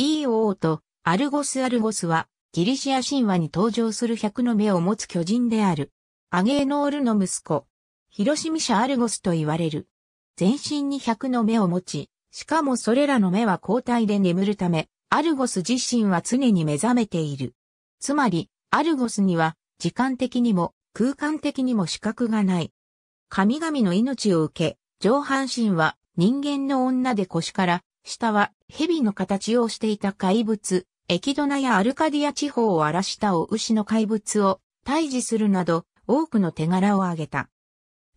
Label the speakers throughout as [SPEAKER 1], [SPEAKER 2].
[SPEAKER 1] イーオーとアルゴス・
[SPEAKER 2] アルゴスはギリシア神話に登場する百の目を持つ巨人である。アゲーノールの息子、ヒロシミシャ・アルゴスと言われる。全身に百の目を持ち、しかもそれらの目は交代で眠るため、アルゴス自身は常に目覚めている。つまり、アルゴスには時間的にも空間的にも資格がない。神々の命を受け、上半身は人間の女で腰から下は蛇の形をしていた怪物、エキドナやアルカディア地方を荒らしたお牛の怪物を退治するなど多くの手柄を挙げた。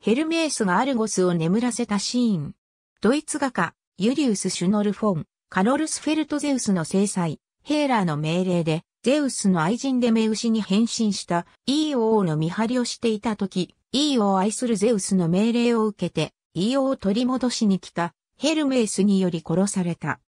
[SPEAKER 2] ヘルメースがアルゴスを眠らせたシーン。ドイツ画家、ユリウス・シュノルフォン、カロルス・フェルトゼウスの制裁、ヘーラーの命令で、ゼウスの愛人で目牛に変身した、イーオーの見張りをしていた時、イーオを愛するゼウスの命令を受けて、イーオを取り戻しに来た、ヘルメースにより殺された。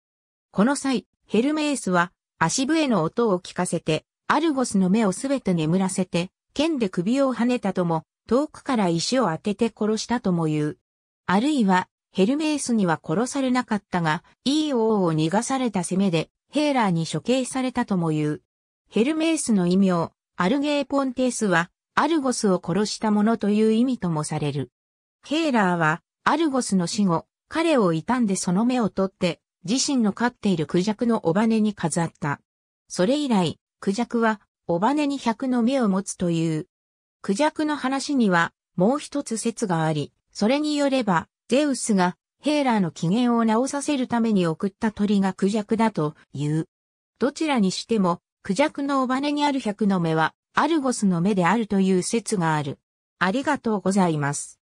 [SPEAKER 2] この際、ヘルメースは足笛の音を聞かせて、アルゴスの目をすべて眠らせて、剣で首をはねたとも、遠くから石を当てて殺したとも言う。あるいは、ヘルメースには殺されなかったが、いい王を逃がされた攻めで、ヘーラーに処刑されたとも言う。ヘルメースの異名、アルゲーポンテースは、アルゴスを殺したものという意味ともされる。ヘーラーは、アルゴスの死後、彼を傷んでその目を取って、自身の飼っているクジャクの尾羽に飾った。それ以来、クジャクは、尾羽に百の目を持つという。クジャクの話には、もう一つ説があり、それによれば、ゼウスが、ヘーラーの機嫌を直させるために送った鳥がクジャクだという。どちらにしても、クジャクの尾羽にある百の目は、アルゴスの目であるという説がある。
[SPEAKER 1] ありがとうございます。